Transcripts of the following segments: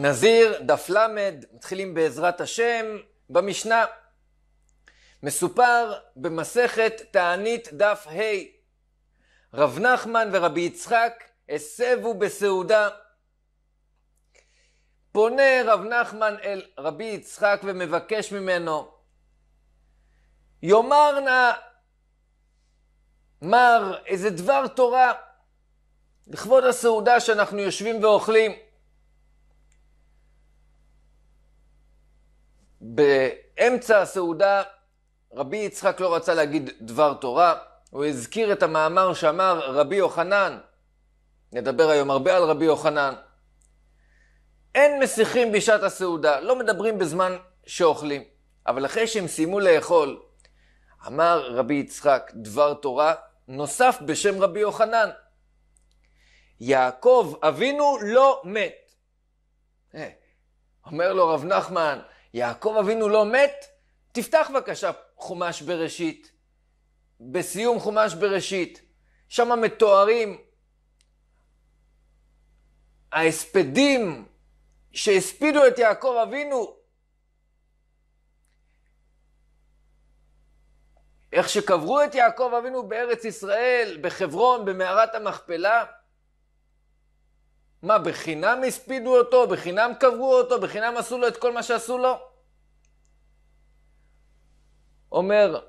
נזיר, דף ל', מתחילים בעזרת השם, במשנה. מסופר במסכת תענית דף ה' רב נחמן ורבי יצחק הסבו בסעודה. פונה רב נחמן אל רבי יצחק ומבקש ממנו, יאמר נא מר איזה דבר תורה לכבוד הסעודה שאנחנו יושבים ואוכלים. באמצע הסעודה רבי יצחק לא רצה להגיד דבר תורה, הוא הזכיר את המאמר שאמר רבי יוחנן, נדבר היום הרבה על רבי יוחנן. אין מסיחים בשעת הסעודה, לא מדברים בזמן שאוכלים, אבל אחרי שהם סיימו לאכול, אמר רבי יצחק דבר תורה נוסף בשם רבי יוחנן. יעקב אבינו לא מת. אה, אומר לו רב נחמן, יעקב אבינו לא מת? תפתח בבקשה חומש בראשית. בסיום חומש בראשית. שם מתוארים ההספדים שהספידו את יעקב אבינו. איך שקברו את יעקב אבינו בארץ ישראל, בחברון, במערת המכפלה. מה, בחינם הספידו אותו? בחינם קברו אותו? בחינם עשו לו את כל מה שעשו לו? אומר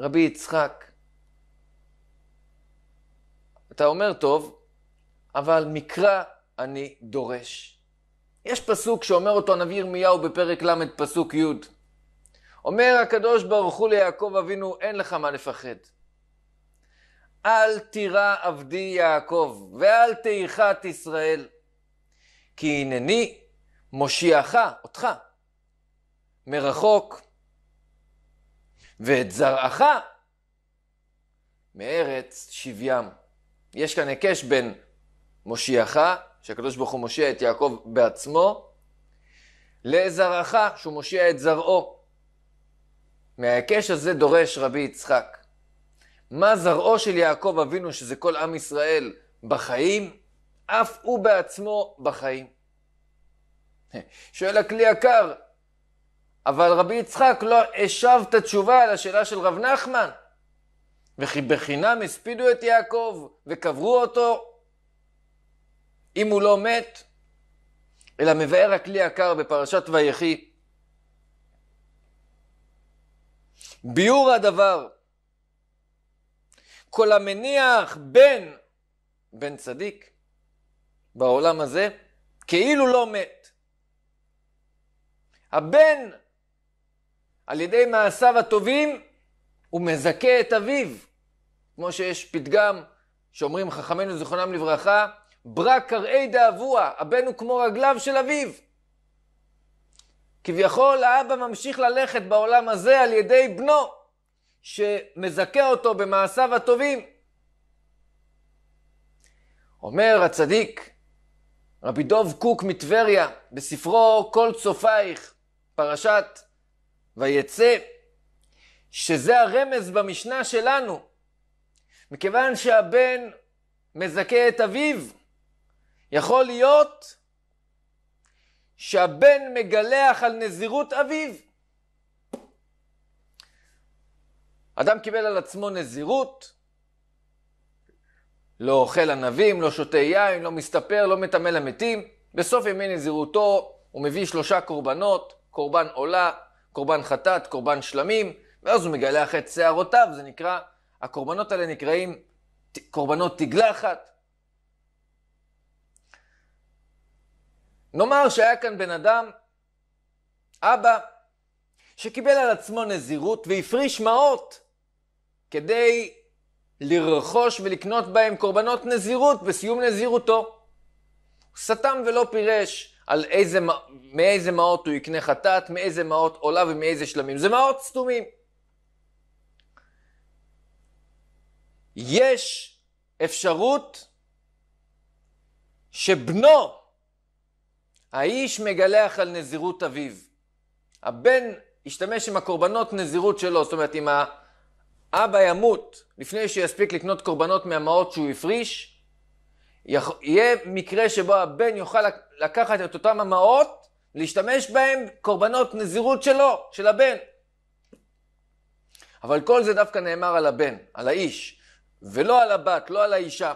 רבי יצחק, אתה אומר טוב, אבל מקרא אני דורש. יש פסוק שאומר אותו הנביא ירמיהו בפרק ל' פסוק י'. אומר הקדוש ברוך הוא ליעקב אבינו, אין לך מה לפחד. אל תירא עבדי יעקב, ואל תיחת ישראל. כי הנני מושיעך, אותך, מרחוק, ואת זרעך מארץ שבים. יש כאן היקש בין מושיעך, שהקדוש ברוך הוא מושיע את יעקב בעצמו, לזרעך, שהוא מושיע את זרעו. מההיקש הזה דורש רבי יצחק. מה זרעו של יעקב אבינו, שזה כל עם ישראל, בחיים, אף הוא בעצמו בחיים. שואל הכלי יקר, אבל רבי יצחק לא השב את התשובה על השאלה של רב נחמן. וכי בחינם הספידו את יעקב וקברו אותו, אם הוא לא מת, אלא מבאר הכלי יקר בפרשת ויחי. ביאור הדבר, כל המניח בן, בן צדיק, בעולם הזה, כאילו לא מת. הבן, על ידי מעשיו הטובים, הוא מזכה את אביו. כמו שיש פתגם שאומרים חכמינו זיכרונם לברכה, ברא קראי דאבוה, הבן הוא כמו רגליו של אביו. כביכול האבא ממשיך ללכת בעולם הזה על ידי בנו. שמזכה אותו במעשיו הטובים. אומר הצדיק רבי דוב קוק מטבריה בספרו "כל צופייך", פרשת ויצא, שזה הרמז במשנה שלנו. מכיוון שהבן מזכה את אביו, יכול להיות שהבן מגלח על נזירות אביו. אדם קיבל על עצמו נזירות, לא אוכל ענבים, לא שותה יין, לא מסתפר, לא מטמא למתים. בסוף ימי נזירותו הוא מביא שלושה קורבנות, קורבן עולה, קורבן חטאת, קורבן שלמים, ואז הוא מגלח את שערותיו, זה נקרא, הקורבנות האלה נקראים קורבנות תגלחת. נאמר שהיה כאן בן אדם, אבא, שקיבל על עצמו נזירות והפריש מעות כדי לרכוש ולקנות בהם קורבנות נזירות בסיום נזירותו. הוא סתם ולא פירש על איזה, מאיזה מעות הוא יקנה חטאת, מאיזה מעות עולה ומאיזה שלמים. זה מעות סתומים. יש אפשרות שבנו, האיש מגלח על נזירות אביו. הבן השתמש עם הקורבנות נזירות שלו, זאת אומרת עם ה... אבא ימות לפני שהוא יספיק לקנות קורבנות מהמעות שהוא הפריש, יהיה מקרה שבו הבן יוכל לקחת את אותם המעות, להשתמש בהם קורבנות נזירות שלו, של הבן. אבל כל זה דווקא נאמר על הבן, על האיש, ולא על הבת, לא על האישה.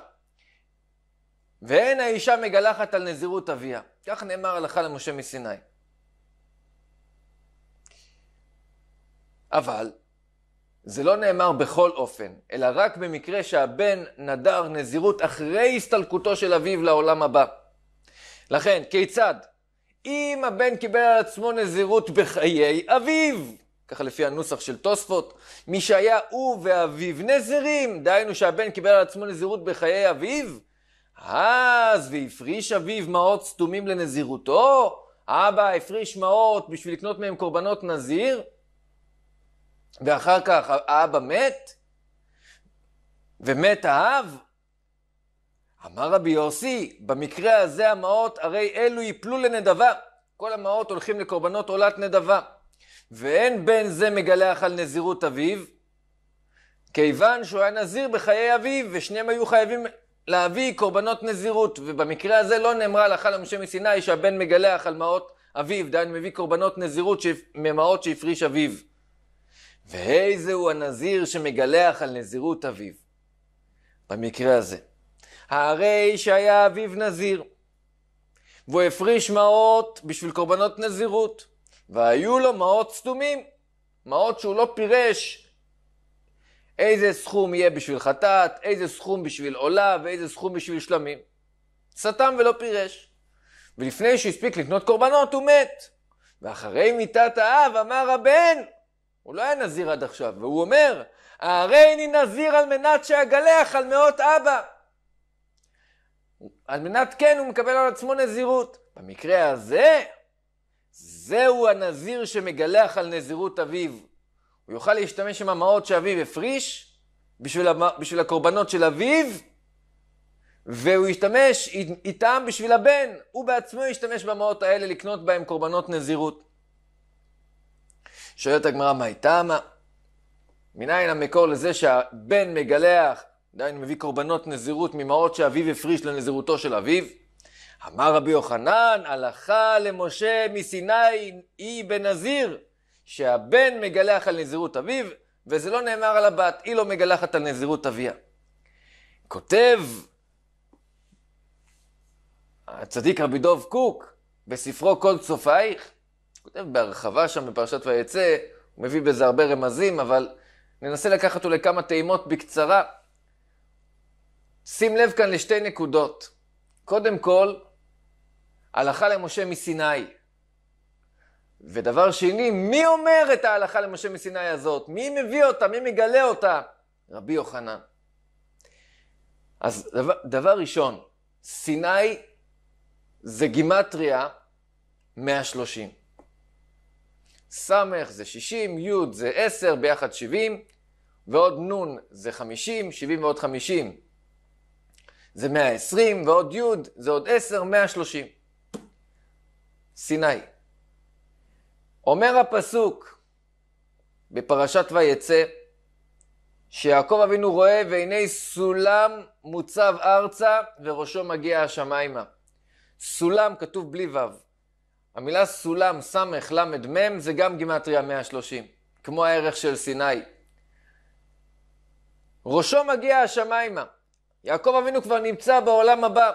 ואין האישה מגלחת על נזירות אביה. כך נאמר הלכה למשה מסיני. אבל זה לא נאמר בכל אופן, אלא רק במקרה שהבן נדר נזירות אחרי הסתלקותו של אביו לעולם הבא. לכן, כיצד? אם הבן קיבל על עצמו נזירות בחיי אביו, ככה לפי הנוסח של תוספות, מי שהיה הוא ואביו נזירים, דהיינו שהבן קיבל על עצמו נזירות בחיי אביו, אז והפריש אביו מעות סתומים לנזירותו, אבא הפריש מעות בשביל לקנות מהם קורבנות נזיר, ואחר כך האבא מת, ומת האב, אמר רבי יוסי, במקרה הזה המעות הרי אלו יפלו לנדבה. כל המעות הולכים לקורבנות עולת נדבה. ואין בן זה מגלח על נזירות אביו, כיוון שהוא היה נזיר בחיי אביו, ושניהם היו חייבים להביא קורבנות נזירות. ובמקרה הזה לא נאמרה הלכה למשה מסיני שהבן מגלח על מעות אביו, דהיין מביא קורבנות נזירות ממעות שהפריש אביו. ואיזה הוא הנזיר שמגלח על נזירות אביו. במקרה הזה. הרי שהיה אביו נזיר, והוא הפריש מעות בשביל קורבנות נזירות, והיו לו מעות סתומים, מעות שהוא לא פירש איזה סכום יהיה בשביל חטאת, איזה סכום בשביל עולה ואיזה סכום בשביל שלמים. סתם ולא פירש. ולפני שהספיק לקנות קורבנות הוא מת. ואחרי מיתת האב אמר הבן, הוא לא היה נזיר עד עכשיו, והוא אומר, הרי אני נזיר על מנת שאגלח על מאות אבא. על מנת כן, הוא מקבל על עצמו נזירות. במקרה הזה, זהו הנזיר שמגלח על נזירות אביו. הוא יוכל להשתמש עם המעות שאביו הפריש, בשביל, המ... בשביל הקורבנות של אביו, והוא ישתמש איתם בשביל הבן. הוא בעצמו ישתמש במעות האלה לקנות בהם קורבנות נזירות. שואלת הגמרא, הייתה? מה? מניין המקור לזה שהבן מגלח, דהיינו מביא קורבנות נזירות ממעות שאביו הפריש לנזירותו של אביו? אמר רבי יוחנן, הלכה למשה מסיני היא בנזיר, שהבן מגלח על נזירות אביו, וזה לא נאמר על הבת, היא לא מגלחת על נזירות אביה. כותב הצדיק רבי דב קוק בספרו כל צופייך, כותב בהרחבה שם בפרשת ויצא, הוא מביא בזה הרבה רמזים, אבל ננסה לקחת אולי כמה טעימות בקצרה. שים לב כאן לשתי נקודות. קודם כל, הלכה למשה מסיני. ודבר שני, מי אומר את ההלכה למשה מסיני הזאת? מי מביא אותה? מי מגלה אותה? רבי יוחנן. אז דבר, דבר ראשון, סיני זה גימטריה 130. ס' זה 60, י' זה 10, ביחד 70, ועוד נ' זה 50, 70 ועוד 50 זה 120, ועוד י' זה עוד 10, 130. סיני. אומר הפסוק בפרשת ויצא, שיעקב אבינו רואה והנה סולם מוצב ארצה וראשו מגיע השמיימה. סולם כתוב בלי ו'. המילה סולם, סמך, למד, מם, זה גם גימטריה 130, כמו הערך של סיני. ראשו מגיע השמיימה. יעקב אבינו כבר נמצא בעולם הבא.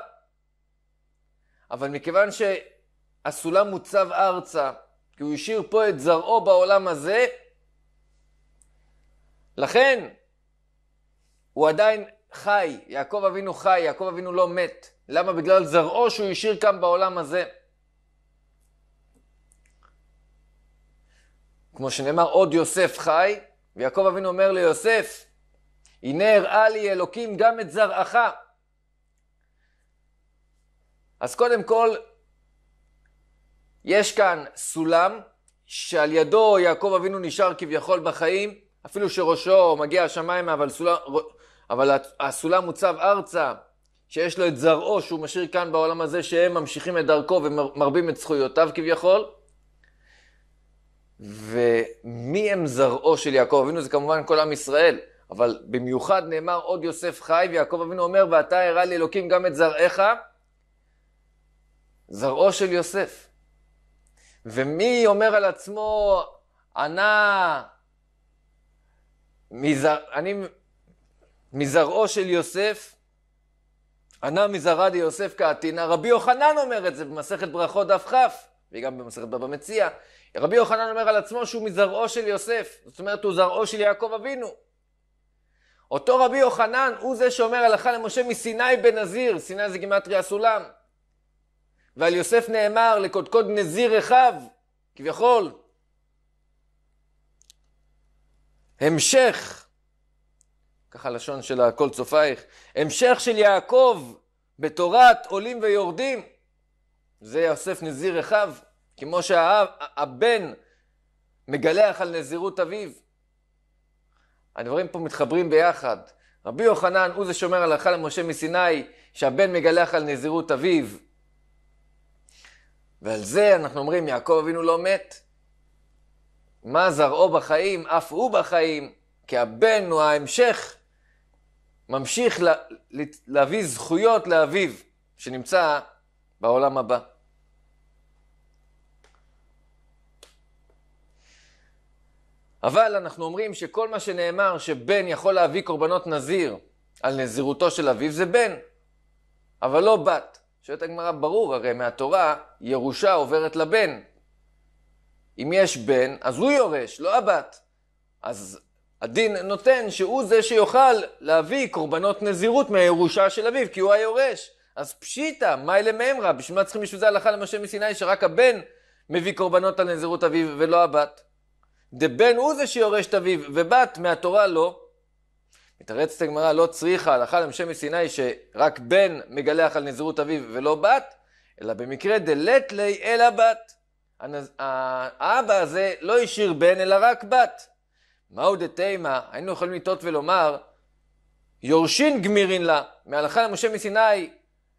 אבל מכיוון שהסולם מוצב ארצה, כי הוא השאיר פה את זרעו בעולם הזה, לכן הוא עדיין חי, יעקב אבינו חי, יעקב אבינו לא מת. למה? בגלל זרעו שהוא השאיר כאן בעולם הזה. כמו שנאמר, עוד יוסף חי, ויעקב אבינו אומר ליוסף, הנה הראה לי אלוקים גם את זרעך. אז קודם כל, יש כאן סולם שעל ידו יעקב אבינו נשאר כביכול בחיים, אפילו שראשו מגיע השמיימה, אבל, סולם, אבל הסולם מוצב ארצה, שיש לו את זרעו שהוא משאיר כאן בעולם הזה, שהם ממשיכים את דרכו ומרבים את זכויותיו כביכול. ומי הם זרעו של יעקב אבינו? זה כמובן כל עם ישראל, אבל במיוחד נאמר עוד יוסף חי, ויעקב אבינו אומר, ואתה הראה לי אלוקים גם את זרעך, זרעו של יוסף. ומי אומר על עצמו, ענה, מזר, אני, מזרעו של יוסף, ענה מזרע די יוסף כעתינה, רבי יוחנן אומר את זה במסכת ברכות דף כ', וגם במסכת בבא מציע, רבי יוחנן אומר על עצמו שהוא מזרעו של יוסף, זאת אומרת הוא זרעו של יעקב אבינו. אותו רבי יוחנן הוא זה שאומר הלכה למשה מסיני בנזיר, סיני זה גימטרי הסולם. ועל יוסף נאמר לקודקוד נזיר רחב, כביכול. המשך, ככה לשון של הכל צופייך, המשך של יעקב בתורת עולים ויורדים, זה יוסף נזיר רחב. כמו שהבן מגלח על נזירות אביו. הדברים פה מתחברים ביחד. רבי יוחנן הוא זה שאומר הלכה למשה מסיני שהבן מגלח על נזירות אביו. ועל זה אנחנו אומרים יעקב אבינו לא מת. מה זרעו בחיים, אף הוא בחיים, כי הבן הוא ההמשך, ממשיך לה, להביא זכויות לאביו, שנמצא בעולם הבא. אבל אנחנו אומרים שכל מה שנאמר שבן יכול להביא קורבנות נזיר על נזירותו של אביו זה בן, אבל לא בת. שואלת הגמרא, ברור, הרי מהתורה ירושה עוברת לבן. אם יש בן, אז הוא יורש, לא הבת. אז הדין נותן שהוא זה שיוכל להביא קורבנות נזירות מהירושה של אביו, כי הוא היורש. אז פשיטא, מאי למימרא, בשביל מה צריכים בשביל זה הלכה למשה מסיני, שרק הבן מביא קורבנות על נזירות אביו ולא הבת? דבן הוא זה שיורש את אביו, ובת מהתורה לא. מתרצת הגמרא, לא צריכה הלכה למשה מסיני שרק בן מגלח על נזירות אביו ולא בת, אלא במקרה דלת לי אל הבת. הנז... האבא הזה לא השאיר בן אלא רק בת. מהו דתימה? היינו יכולים לטעות ולומר, יורשין גמירין לה. מהלכה למשה מסיני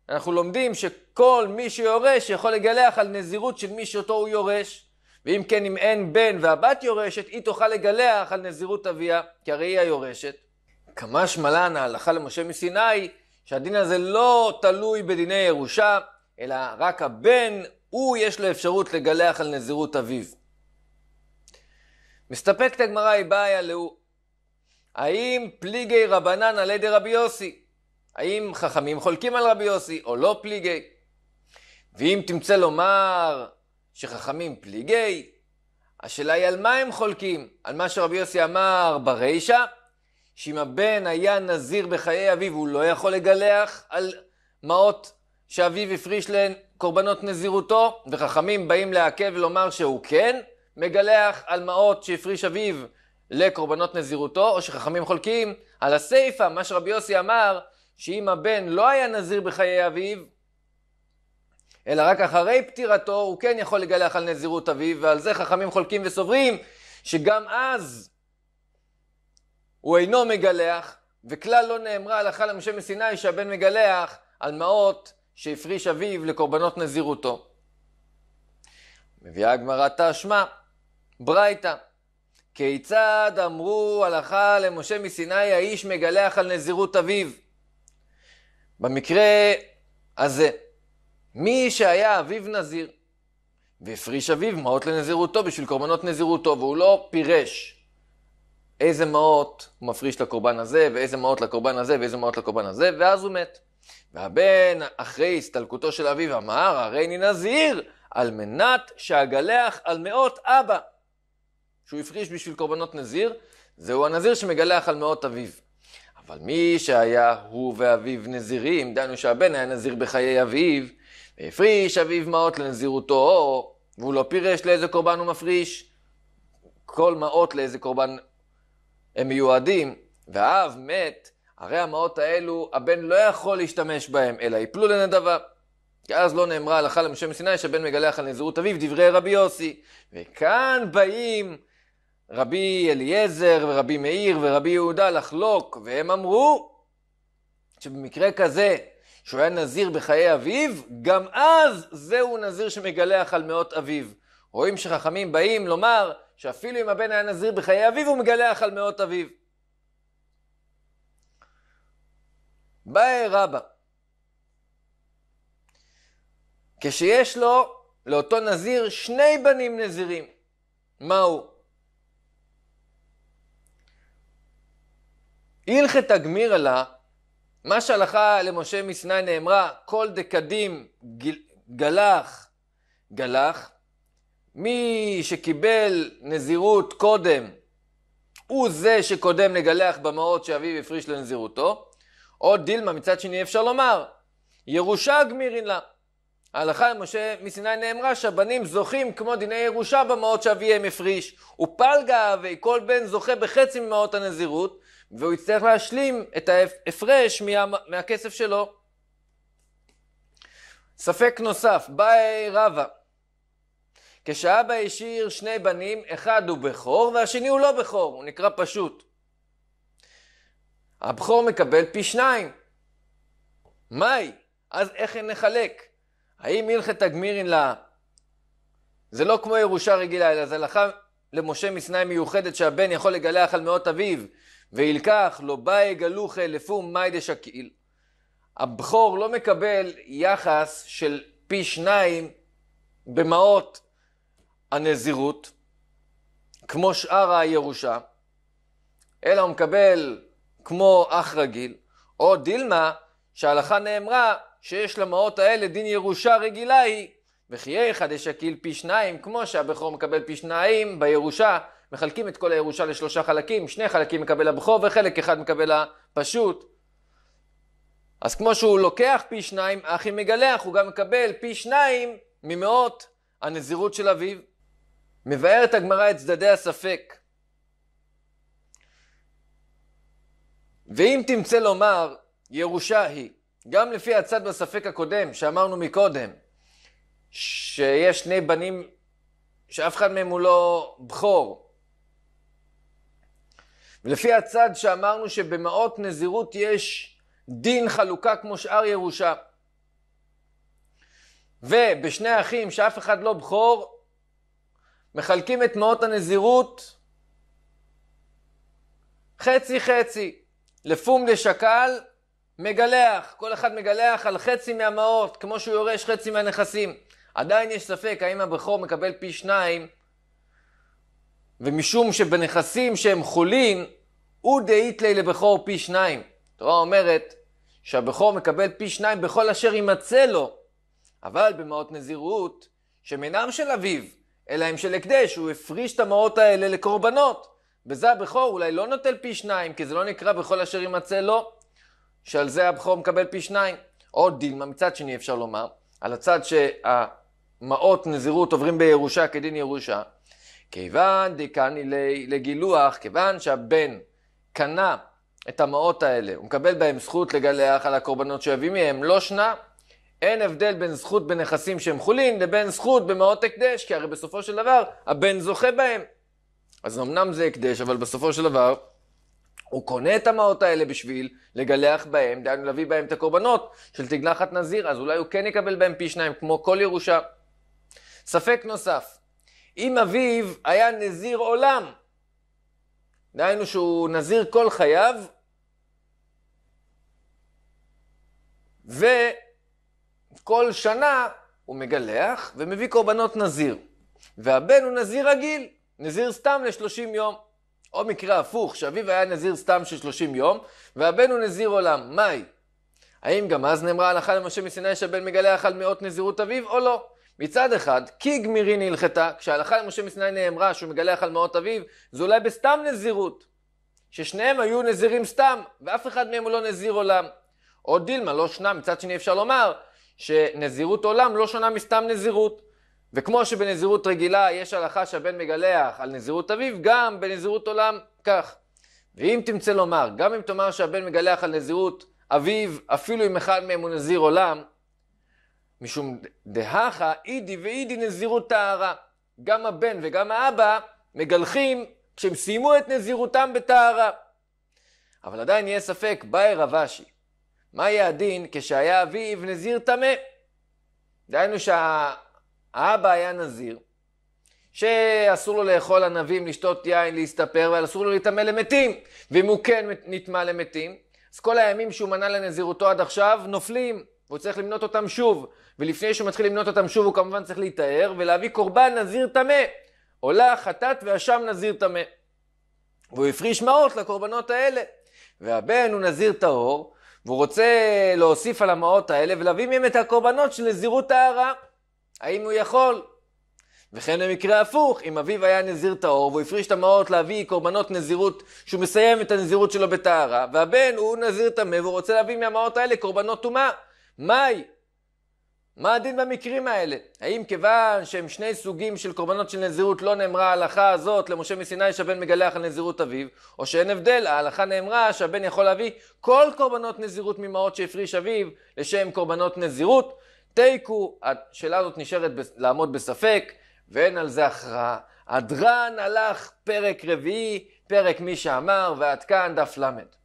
אנחנו לומדים שכל מי שיורש יכול לגלח על נזירות של מי שאותו הוא יורש. ואם כן אם אין בן והבת יורשת, היא תוכל לגלח על נזירות אביה, כי הרי היא היורשת. כמה שמלן ההלכה למשה מסיני, שהדין הזה לא תלוי בדיני ירושה, אלא רק הבן, הוא יש לו אפשרות לגלח על נזירות אביו. מסתפקת הגמרא איבאיה להוא, האם פליגי רבנן על ידי רבי יוסי? האם חכמים חולקים על רבי יוסי או לא פליגי? ואם תמצא לומר שחכמים פליגי, השאלה היא על מה הם חולקים? על מה שרבי יוסי אמר ברישא, שאם הבן היה נזיר בחיי אביו, הוא לא יכול לגלח על מעות שאביו הפריש קורבנות נזירותו, וחכמים באים לעכב ולומר שהוא כן מגלח על מעות שהפריש אביו לקורבנות נזירותו, או שחכמים חולקים על הסיפא, מה שרבי יוסי אמר, שאם הבן לא היה נזיר בחיי אביו, אלא רק אחרי פטירתו הוא כן יכול לגלח על נזירות אביו, ועל זה חכמים חולקים וסוברים שגם אז הוא אינו מגלח, וכלל לא נאמרה הלכה למשה מסיני שהבן מגלח על מעות שהפריש אביו לקורבנות נזירותו. מביאה הגמרא תשמע, ברייתא, כיצד אמרו הלכה למשה מסיני האיש מגלח על נזירות אביו? במקרה הזה, מי שהיה אביו נזיר, והפריש אביו מעות לנזירותו בשביל קורבנות נזירותו, והוא לא פירש איזה מעות הוא מפריש לקורבן הזה, ואיזה מעות לקורבן הזה, ואיזה מעות לקורבן הזה, ואז הוא מת. והבן, אחרי הסתלקותו של אביו, אמר, הרי אני נזיר, על מנת שאגלח על מאות אבא, שהוא הפריש בשביל קורבנות נזיר, זהו הנזיר שמגלח על מאות אביו. אבל מי שהיה הוא ואביו נזירים, דהיינו שהבן היה נזיר בחיי אביו, הפריש אביו מעות לנזירותו, והוא לא פירש לאיזה קורבן הוא מפריש. כל מעות לאיזה קורבן הם מיועדים, והאב מת, הרי המעות האלו, הבן לא יכול להשתמש בהם, אלא יפלו לנדבה. כי אז לא נאמרה הלכה למשה מסיני שהבן מגלח על נזירות אביו, דברי רבי יוסי. וכאן באים רבי אליעזר ורבי מאיר ורבי יהודה לחלוק, והם אמרו שבמקרה כזה, שהוא היה נזיר בחיי אביו, גם אז זהו נזיר שמגלח על מאות אביו. רואים שחכמים באים לומר שאפילו אם הבן היה נזיר בחיי אביו, הוא מגלח על מאות אביו. באי רבא. כשיש לו, לאותו נזיר, שני בנים נזירים, מה הוא? הלכת הגמיר עלה מה שהלכה למשה מסיני נאמרה, כל דקדים גלח, גלח. מי שקיבל נזירות קודם, הוא זה שקודם לגלח במעות שאביו הפריש לנזירותו. או דילמה, מצד שני אפשר לומר, ירושה גמירין לה. ההלכה למשה מסיני נאמרה שהבנים זוכים כמו דיני ירושה במעות שאביהם הפריש. ופלגה וכל כל בן זוכה בחצי ממעות הנזירות, והוא יצטרך להשלים את ההפרש מה, מהכסף שלו. ספק נוסף, באי רבא. כשאבא השאיר שני בנים, אחד הוא בכור והשני הוא לא בכור, הוא נקרא פשוט. הבכור מקבל פי שניים. מהי? אז איך נחלק? האם הלכת הגמירין לה? זה לא כמו ירושה רגילה, אלא זה הלכה למשה מסיני מיוחדת שהבן יכול לגלח על מאות אביו, וילקח לא באי גלוכה לפום מאי דשקיל. הבכור לא מקבל יחס של פי שניים במעות הנזירות, כמו שאר הירושה, אלא הוא מקבל כמו אח רגיל, או דילמה, שההלכה נאמרה שיש למעות האלה דין ירושה רגילה היא, וחייך דשקיל פי שניים, כמו שהבכור מקבל פי שניים בירושה מחלקים את כל הירושה לשלושה חלקים, שני חלקים מקבל הבכור וחלק אחד מקבל הפשוט. אז כמו שהוא לוקח פי שניים, האח אם מגלח, הוא גם מקבל פי שניים ממאות הנזירות של אביו. מבארת הגמרא את צדדי הספק. ואם תמצא לומר, ירושה היא, גם לפי הצד בספק הקודם, שאמרנו מקודם, שיש שני בנים שאף אחד מהם הוא לא בכור, לפי הצד שאמרנו שבמעות נזירות יש דין חלוקה כמו שאר ירושה. ובשני אחים שאף אחד לא בכור, מחלקים את מעות הנזירות חצי חצי. לפום לשקל מגלח, כל אחד מגלח על חצי מהמעות, כמו שהוא יורש חצי מהנכסים. עדיין יש ספק האם הבכור מקבל פי שניים, ומשום שבנכסים שהם חולין, הוא דאיתלי לבכור פי שניים. התורה אומרת שהבכור מקבל פי שניים בכל אשר יימצא לו, אבל במעות נזירות, שהם אינם של אביו, אלא הם של הקדש, הוא הפריש את המעות האלה לקורבנות. בזה הבכור אולי לא נוטל פי שניים, כי זה לא נקרא בכל אשר יימצא לו, שעל זה הבכור מקבל פי שניים. או דילמה, מצד שני אפשר לומר, על הצד שהמעות נזירות עוברים בירושה כדין ירושה. כיוון דקני לגילוח, כיוון שהבן קנה את המעות האלה, הוא מקבל בהם זכות לגלח על הקורבנות שהוא יביא מהם, לא שנה. אין הבדל בין זכות בנכסים שהם חולין לבין זכות במעות הקדש, כי הרי בסופו של דבר הבן זוכה בהם. אז אמנם זה הקדש, אבל בסופו של דבר הוא קונה את המעות האלה בשביל לגלח בהם, דהיינו להביא בהם את הקורבנות של תגלחת נזיר, אז אולי הוא כן יקבל בהם פי שניים, כמו כל ירושה. ספק נוסף, אם אביו היה נזיר עולם, דהיינו שהוא נזיר כל חייו, וכל שנה הוא מגלח ומביא קורבנות נזיר. והבן הוא נזיר רגיל, נזיר סתם ל-30 יום. או מקרה הפוך, שאביו היה נזיר סתם של 30 יום, והבן הוא נזיר עולם. מהי? האם גם אז נאמרה הלכה למשה מסיני שהבן מגלח על מאות נזירות אביו, או לא? מצד אחד, כי גמירי נלחתה, כשההלכה למשה מסיני נאמרה שהוא מגלח על מעות אביו, זה אולי בסתם נזירות. ששניהם היו נזירים סתם, ואף אחד מהם הוא לא נזיר עולם. או דילמה, לא שונה, מצד שני אפשר לומר שנזירות עולם לא שונה מסתם נזירות. וכמו שבנזירות רגילה יש הלכה שהבן מגלח על נזירות אביו, גם בנזירות עולם כך. ואם תמצא לומר, גם אם תאמר שהבן מגלח על נזירות אביו, אפילו אם אחד מהם הוא נזיר עולם, משום דהכה אידי ואידי נזירות טהרה. גם הבן וגם האבא מגלחים כשהם סיימו את נזירותם בטהרה. אבל עדיין יהיה ספק, באי רבשי, מה יהיה הדין כשהיה אביו נזיר טמא? דהיינו שהאבא היה נזיר, שאסור לו לאכול ענבים, לשתות יין, להסתפר, אבל אסור לו להיטמא למתים. ואם הוא כן נטמא למתים, אז כל הימים שהוא מנה לנזירותו עד עכשיו נופלים, והוא צריך למנות אותם שוב. ולפני שהוא מתחיל למנות אותם שוב, הוא כמובן צריך להיטהר, ולהביא קורבן נזיר טמא. עולה חטאת ואשם נזיר טמא. והוא הפריש מעות לקורבנות האלה. והבן הוא נזיר טהור, והוא רוצה להוסיף על המעות האלה ולהביא מהם את הקורבנות של נזירות טהרה. האם הוא יכול? וכן במקרה הפוך, אם אביו היה נזיר טהור והוא הפריש את המעות להביא קורבנות נזירות שהוא מסיים את הנזירות שלו בטהרה, והבן הוא נזיר טמא והוא רוצה להביא מהמעות האלה קורבנות טומאה. מהי? מה הדין במקרים האלה? האם כיוון שהם שני סוגים של קורבנות של נזירות לא נאמרה ההלכה הזאת למשה מסיני שהבן מגלח על נזירות אביו, או שאין הבדל, ההלכה נאמרה שהבן יכול להביא כל קורבנות נזירות ממעות שהפריש אביו לשם קורבנות נזירות? תיקו, השאלה הזאת נשארת ב- לעמוד בספק, ואין על זה הכרעה. הדרן הלך פרק רביעי, פרק מי שאמר, ועד כאן דף למד.